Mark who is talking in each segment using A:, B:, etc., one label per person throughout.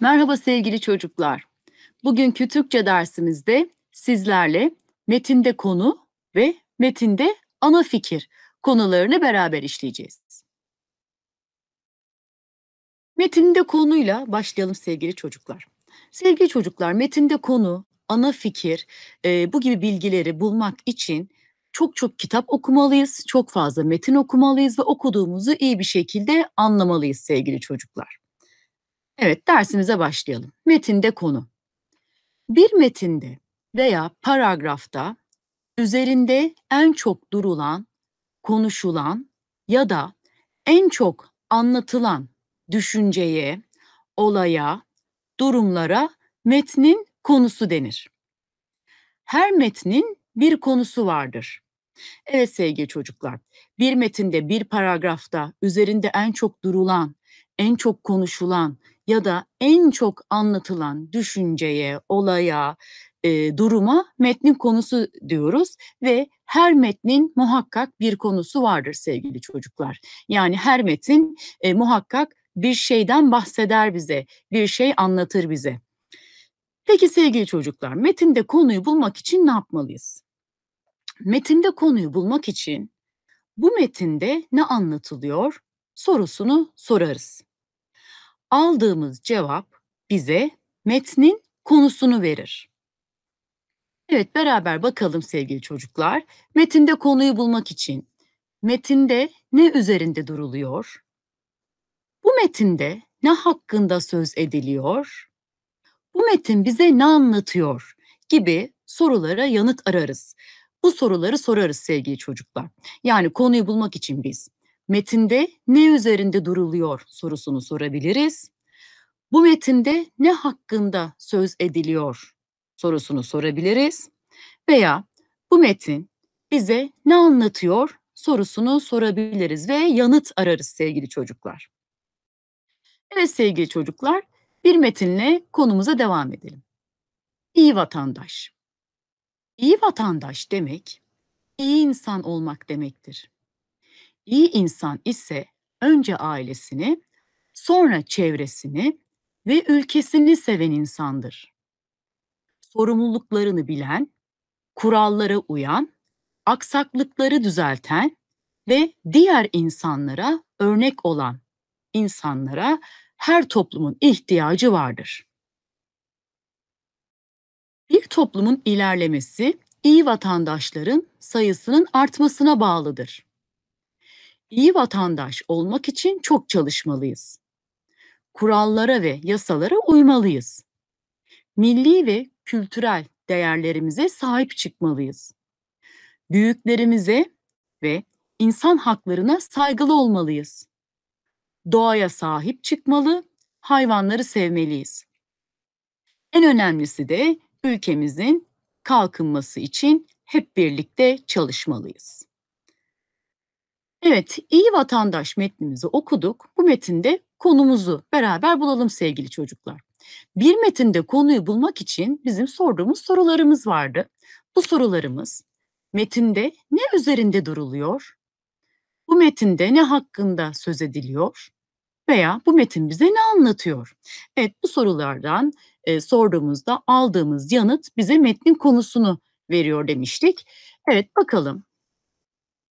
A: Merhaba sevgili çocuklar. Bugünkü Türkçe dersimizde sizlerle metinde konu ve metinde ana fikir konularını beraber işleyeceğiz. Metinde konuyla başlayalım sevgili çocuklar. Sevgili çocuklar metinde konu, ana fikir e, bu gibi bilgileri bulmak için çok çok kitap okumalıyız, çok fazla metin okumalıyız ve okuduğumuzu iyi bir şekilde anlamalıyız sevgili çocuklar. Evet, dersimize başlayalım. Metinde konu. Bir metinde veya paragrafta üzerinde en çok durulan, konuşulan ya da en çok anlatılan düşünceye, olaya, durumlara metnin konusu denir. Her metnin bir konusu vardır. Evet sevgili çocuklar, bir metinde, bir paragrafta üzerinde en çok durulan, en çok konuşulan ya da en çok anlatılan düşünceye, olaya, e, duruma metnin konusu diyoruz ve her metnin muhakkak bir konusu vardır sevgili çocuklar. Yani her metin e, muhakkak bir şeyden bahseder bize, bir şey anlatır bize. Peki sevgili çocuklar, metinde konuyu bulmak için ne yapmalıyız? Metinde konuyu bulmak için bu metinde ne anlatılıyor sorusunu sorarız aldığımız cevap bize metnin konusunu verir. Evet beraber bakalım sevgili çocuklar. Metinde konuyu bulmak için metinde ne üzerinde duruluyor? Bu metinde ne hakkında söz ediliyor? Bu metin bize ne anlatıyor? gibi sorulara yanıt ararız. Bu soruları sorarız sevgili çocuklar. Yani konuyu bulmak için biz Metinde ne üzerinde duruluyor sorusunu sorabiliriz. Bu metinde ne hakkında söz ediliyor sorusunu sorabiliriz. Veya bu metin bize ne anlatıyor sorusunu sorabiliriz ve yanıt ararız sevgili çocuklar. Evet sevgili çocuklar, bir metinle konumuza devam edelim. İyi vatandaş. İyi vatandaş demek, iyi insan olmak demektir. İyi insan ise önce ailesini, sonra çevresini ve ülkesini seven insandır. Sorumluluklarını bilen, kurallara uyan, aksaklıkları düzelten ve diğer insanlara örnek olan insanlara her toplumun ihtiyacı vardır. Bir toplumun ilerlemesi iyi vatandaşların sayısının artmasına bağlıdır. İyi vatandaş olmak için çok çalışmalıyız. Kurallara ve yasalara uymalıyız. Milli ve kültürel değerlerimize sahip çıkmalıyız. Büyüklerimize ve insan haklarına saygılı olmalıyız. Doğaya sahip çıkmalı, hayvanları sevmeliyiz. En önemlisi de ülkemizin kalkınması için hep birlikte çalışmalıyız. Evet, iyi Vatandaş metnimizi okuduk. Bu metinde konumuzu beraber bulalım sevgili çocuklar. Bir metinde konuyu bulmak için bizim sorduğumuz sorularımız vardı. Bu sorularımız metinde ne üzerinde duruluyor? Bu metinde ne hakkında söz ediliyor? Veya bu metin bize ne anlatıyor? Evet bu sorulardan e, sorduğumuzda aldığımız yanıt bize metnin konusunu veriyor demiştik. Evet bakalım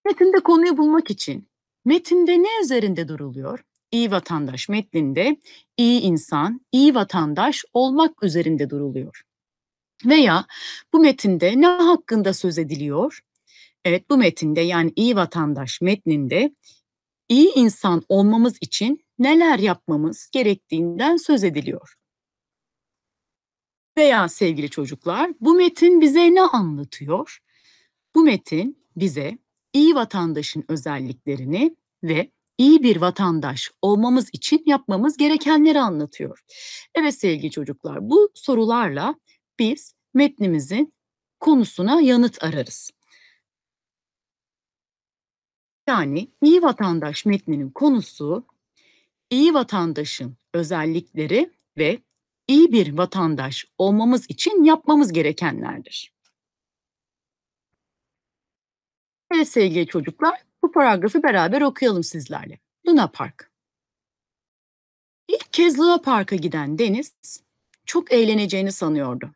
A: Metinde konuyu bulmak için metinde ne üzerinde duruluyor? İyi vatandaş metninde iyi insan, iyi vatandaş olmak üzerinde duruluyor. Veya bu metinde ne hakkında söz ediliyor? Evet bu metinde yani iyi vatandaş metninde iyi insan olmamız için neler yapmamız gerektiğinden söz ediliyor. Veya sevgili çocuklar bu metin bize ne anlatıyor? Bu metin bize iyi vatandaşın özelliklerini ve iyi bir vatandaş olmamız için yapmamız gerekenleri anlatıyor. Evet sevgili çocuklar bu sorularla biz metnimizin konusuna yanıt ararız. Yani iyi vatandaş metninin konusu iyi vatandaşın özellikleri ve iyi bir vatandaş olmamız için yapmamız gerekenlerdir. Evet sevgili çocuklar, bu paragrafı beraber okuyalım sizlerle. Luna Park. İlk kez Luna Park'a giden Deniz çok eğleneceğini sanıyordu.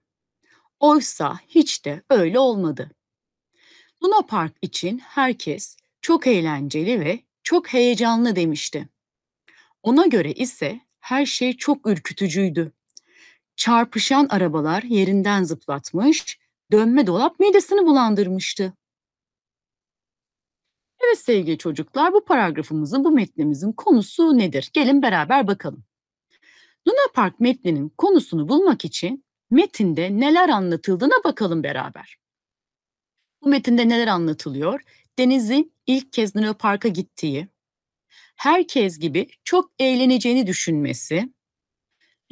A: Oysa hiç de öyle olmadı. Luna Park için herkes çok eğlenceli ve çok heyecanlı demişti. Ona göre ise her şey çok ürkütücüydü. Çarpışan arabalar yerinden zıplatmış, dönme dolap midesini bulandırmıştı. Evet sevgili çocuklar, bu paragrafımızın, bu metnimizin konusu nedir? Gelin beraber bakalım. Luna Park metninin konusunu bulmak için metinde neler anlatıldığına bakalım beraber. Bu metinde neler anlatılıyor? Deniz'in ilk kez Luna Park'a gittiği, herkes gibi çok eğleneceğini düşünmesi,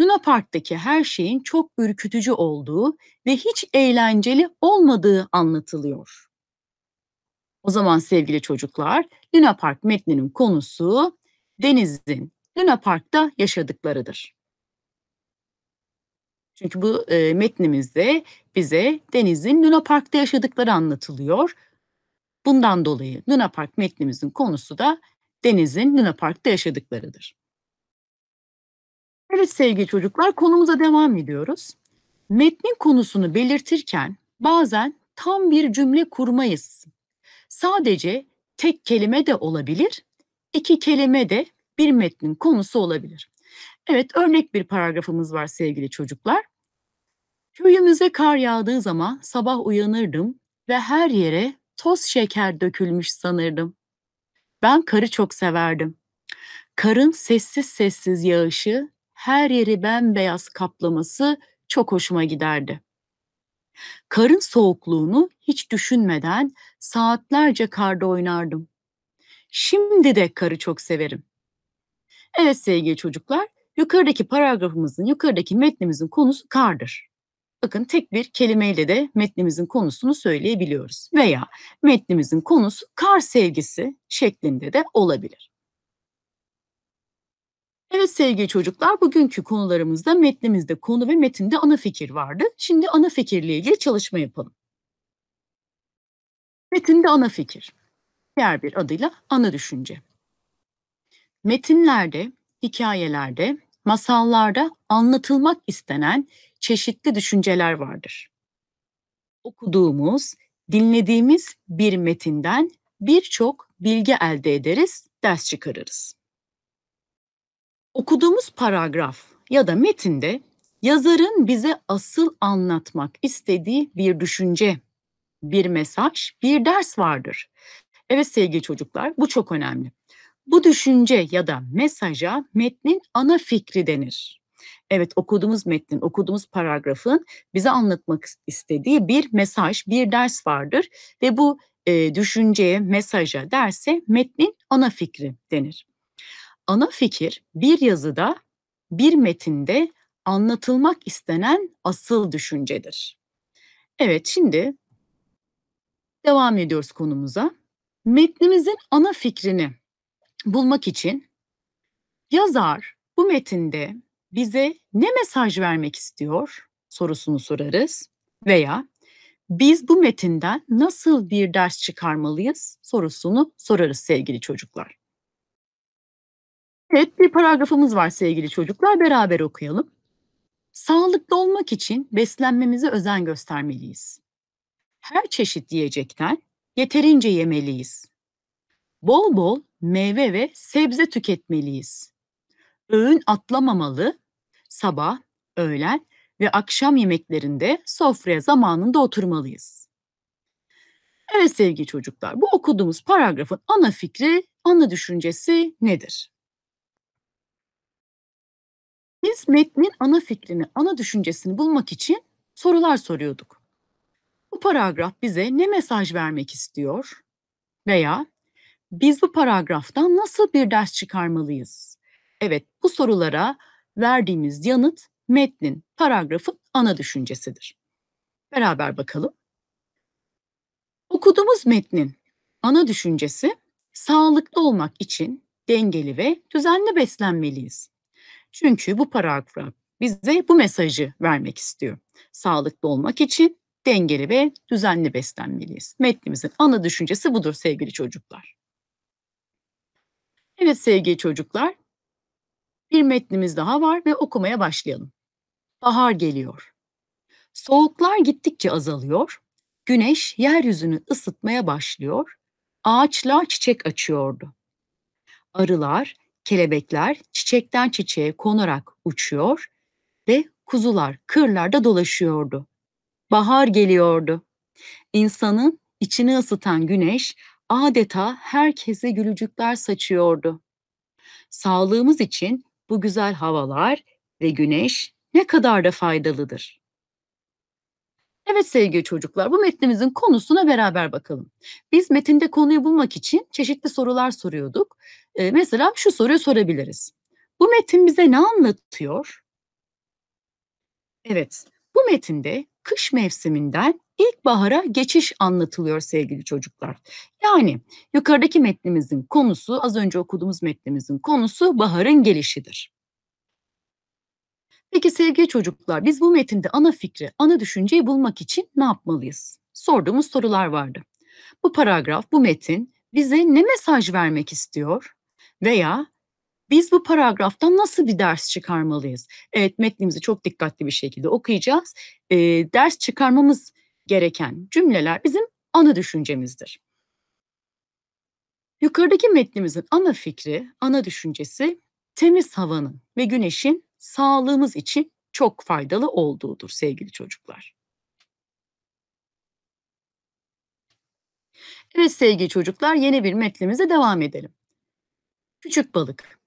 A: Luna Park'taki her şeyin çok ürkütücü olduğu ve hiç eğlenceli olmadığı anlatılıyor. O zaman sevgili çocuklar, Luna Park metninin konusu Deniz'in Luna Park'ta yaşadıklarıdır. Çünkü bu e, metnimizde bize Deniz'in Luna Park'ta yaşadıkları anlatılıyor. Bundan dolayı Luna Park metnimizin konusu da Deniz'in Luna Park'ta yaşadıklarıdır. Evet sevgili çocuklar konumuza devam ediyoruz. Metnin konusunu belirtirken bazen tam bir cümle kurmayız Sadece tek kelime de olabilir, iki kelime de bir metnin konusu olabilir. Evet örnek bir paragrafımız var sevgili çocuklar. Köyümüze kar yağdığı zaman sabah uyanırdım ve her yere toz şeker dökülmüş sanırdım. Ben karı çok severdim. Karın sessiz sessiz yağışı, her yeri bembeyaz kaplaması çok hoşuma giderdi. Karın soğukluğunu hiç düşünmeden saatlerce karda oynardım. Şimdi de karı çok severim. Evet sevgili çocuklar, yukarıdaki paragrafımızın, yukarıdaki metnimizin konusu kardır. Bakın tek bir kelimeyle de metnimizin konusunu söyleyebiliyoruz. Veya metnimizin konusu kar sevgisi şeklinde de olabilir. Evet sevgili çocuklar, bugünkü konularımızda metnimizde konu ve metinde ana fikir vardı. Şimdi ana fikirle ilgili çalışma yapalım. Metinde ana fikir. Diğer bir adıyla ana düşünce. Metinlerde, hikayelerde, masallarda anlatılmak istenen çeşitli düşünceler vardır. Okuduğumuz, dinlediğimiz bir metinden birçok bilgi elde ederiz, ders çıkarırız. Okuduğumuz paragraf ya da metinde yazarın bize asıl anlatmak istediği bir düşünce, bir mesaj, bir ders vardır. Evet sevgili çocuklar, bu çok önemli. Bu düşünce ya da mesaja metnin ana fikri denir. Evet okuduğumuz metnin, okuduğumuz paragrafın bize anlatmak istediği bir mesaj, bir ders vardır ve bu e, düşünceye, mesaja, derse metnin ana fikri denir ana fikir bir yazıda, bir metinde anlatılmak istenen asıl düşüncedir. Evet şimdi devam ediyoruz konumuza. Metnimizin ana fikrini bulmak için yazar bu metinde bize ne mesaj vermek istiyor sorusunu sorarız veya biz bu metinden nasıl bir ders çıkarmalıyız sorusunu sorarız sevgili çocuklar. Evet bir paragrafımız var sevgili çocuklar beraber okuyalım. Sağlıklı olmak için beslenmemize özen göstermeliyiz. Her çeşit yiyecekten yeterince yemeliyiz. Bol bol meyve ve sebze tüketmeliyiz. Öğün atlamamalı, sabah, öğlen ve akşam yemeklerinde sofraya zamanında oturmalıyız. Evet sevgili çocuklar, bu okuduğumuz paragrafın ana fikri, ana düşüncesi nedir? Biz metnin ana fikrini, ana düşüncesini bulmak için sorular soruyorduk. Bu paragraf bize ne mesaj vermek istiyor? Veya biz bu paragraftan nasıl bir ders çıkarmalıyız? Evet, bu sorulara verdiğimiz yanıt metnin, paragrafın ana düşüncesidir. Beraber bakalım. Okuduğumuz metnin ana düşüncesi sağlıklı olmak için dengeli ve düzenli beslenmeliyiz. Çünkü bu paragraf bize bu mesajı vermek istiyor. Sağlıklı olmak için dengeli ve düzenli beslenmeliyiz. Metnimizin ana düşüncesi budur sevgili çocuklar. Evet sevgili çocuklar, bir metnimiz daha var ve okumaya başlayalım. Bahar geliyor. Soğuklar gittikçe azalıyor. Güneş yeryüzünü ısıtmaya başlıyor. Ağaçlar çiçek açıyordu. Arılar kelebekler çiçekten çiçeğe konarak uçuyor ve kuzular kırlarda dolaşıyordu. Bahar geliyordu. İnsanın içini ısıtan güneş adeta herkese gülücükler saçıyordu. Sağlığımız için bu güzel havalar ve güneş ne kadar da faydalıdır. Evet sevgili çocuklar, bu metnimizin konusuna beraber bakalım. Biz metinde konuyu bulmak için çeşitli sorular soruyorduk. E, mesela şu soruyu sorabiliriz. Bu metin bize ne anlatıyor? Evet, bu metinde kış mevsiminden ilkbahara geçiş anlatılıyor sevgili çocuklar. Yani yukarıdaki metnimizin konusu, az önce okuduğumuz metnimizin konusu baharın gelişidir. Peki sevgili çocuklar, biz bu metinde ana fikri, ana düşünceyi bulmak için ne yapmalıyız? Sorduğumuz sorular vardı. Bu paragraf, bu metin bize ne mesaj vermek istiyor? Veya biz bu paragraftan nasıl bir ders çıkarmalıyız? Evet metnimizi çok dikkatli bir şekilde okuyacağız. E, ders çıkarmamız gereken cümleler bizim ana düşüncemizdir. Yukarıdaki metnimizin ana fikri, ana düşüncesi temiz havanın ve güneşin sağlığımız için çok faydalı olduğudur sevgili çocuklar. Evet sevgili çocuklar yeni bir metnimize devam edelim. Küçük balık.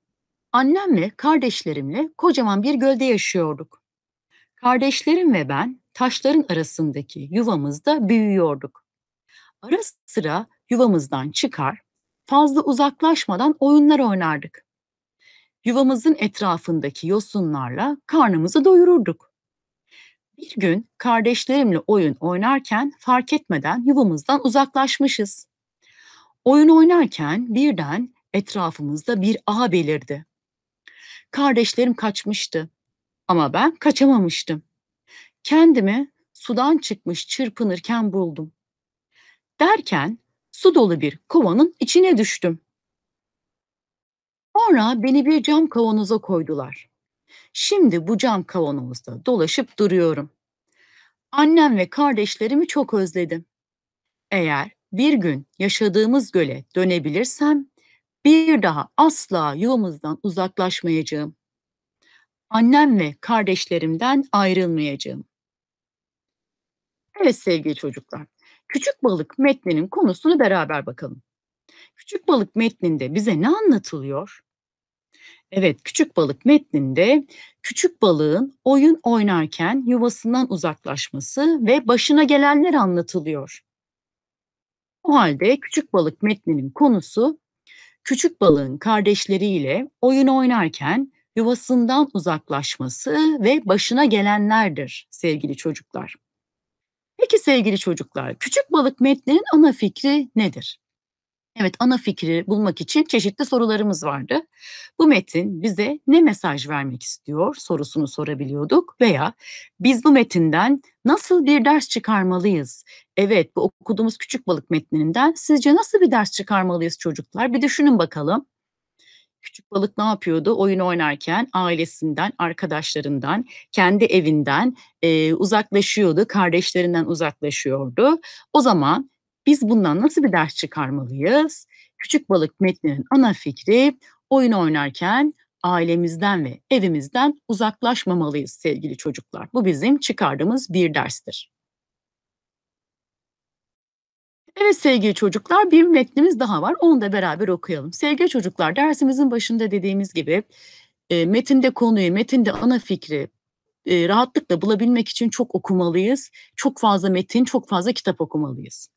A: Annemle, kardeşlerimle kocaman bir gölde yaşıyorduk. Kardeşlerim ve ben taşların arasındaki yuvamızda büyüyorduk. Ara sıra yuvamızdan çıkar, fazla uzaklaşmadan oyunlar oynardık. Yuvamızın etrafındaki yosunlarla karnımızı doyururduk. Bir gün kardeşlerimle oyun oynarken fark etmeden yuvamızdan uzaklaşmışız. Oyun oynarken birden etrafımızda bir ağ belirdi. Kardeşlerim kaçmıştı ama ben kaçamamıştım. Kendimi sudan çıkmış çırpınırken buldum. Derken su dolu bir kovanın içine düştüm. Sonra beni bir cam kavanoza koydular. Şimdi bu cam kavanozda dolaşıp duruyorum. Annem ve kardeşlerimi çok özledim. Eğer bir gün yaşadığımız göle dönebilirsem bir daha asla yuvamızdan uzaklaşmayacağım. Annem ve kardeşlerimden ayrılmayacağım. Evet sevgili çocuklar, Küçük Balık metninin konusunu beraber bakalım. Küçük Balık metninde bize ne anlatılıyor? Evet, Küçük Balık metninde küçük balığın oyun oynarken yuvasından uzaklaşması ve başına gelenler anlatılıyor. O halde Küçük Balık metninin konusu küçük balığın kardeşleriyle oyun oynarken yuvasından uzaklaşması ve başına gelenlerdir sevgili çocuklar. Peki sevgili çocuklar, küçük balık metninin ana fikri nedir? Evet, ana fikri bulmak için çeşitli sorularımız vardı. Bu metin bize ne mesaj vermek istiyor sorusunu sorabiliyorduk veya biz bu metinden nasıl bir ders çıkarmalıyız? Evet, bu okuduğumuz küçük balık metninden sizce nasıl bir ders çıkarmalıyız çocuklar? Bir düşünün bakalım. Küçük balık ne yapıyordu? Oyun oynarken ailesinden, arkadaşlarından, kendi evinden e, uzaklaşıyordu, kardeşlerinden uzaklaşıyordu. O zaman biz bundan nasıl bir ders çıkarmalıyız? Küçük Balık metninin ana fikri oyun oynarken ailemizden ve evimizden uzaklaşmamalıyız sevgili çocuklar. Bu bizim çıkardığımız bir derstir. Evet sevgili çocuklar bir metnimiz daha var. Onu da beraber okuyalım. Sevgili çocuklar dersimizin başında dediğimiz gibi e, metinde konuyu, metinde ana fikri e, rahatlıkla bulabilmek için çok okumalıyız. Çok fazla metin, çok fazla kitap okumalıyız.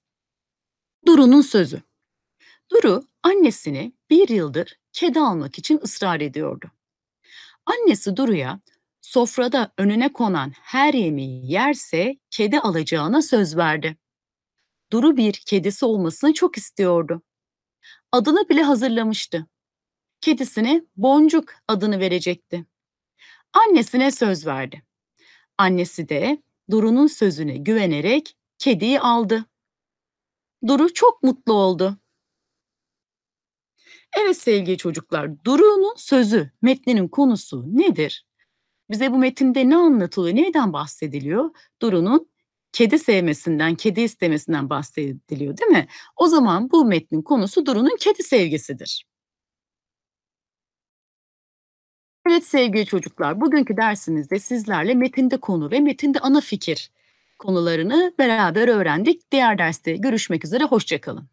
A: Duru'nun sözü. Duru annesini bir yıldır kedi almak için ısrar ediyordu. Annesi Duru'ya sofrada önüne konan her yemeği yerse kedi alacağına söz verdi. Duru bir kedisi olmasını çok istiyordu. Adını bile hazırlamıştı. Kedisine Boncuk adını verecekti. Annesine söz verdi. Annesi de Duru'nun sözüne güvenerek kediyi aldı. Duru çok mutlu oldu. Evet sevgili çocuklar, Duru'nun sözü, metninin konusu nedir? Bize bu metinde ne anlatılıyor, neyden bahsediliyor? Duru'nun kedi sevmesinden, kedi istemesinden bahsediliyor değil mi? O zaman bu metnin konusu Duru'nun kedi sevgisidir. Evet sevgili çocuklar, bugünkü dersimizde sizlerle metinde konu ve metinde ana fikir konularını beraber öğrendik. Diğer derste görüşmek üzere, hoşçakalın.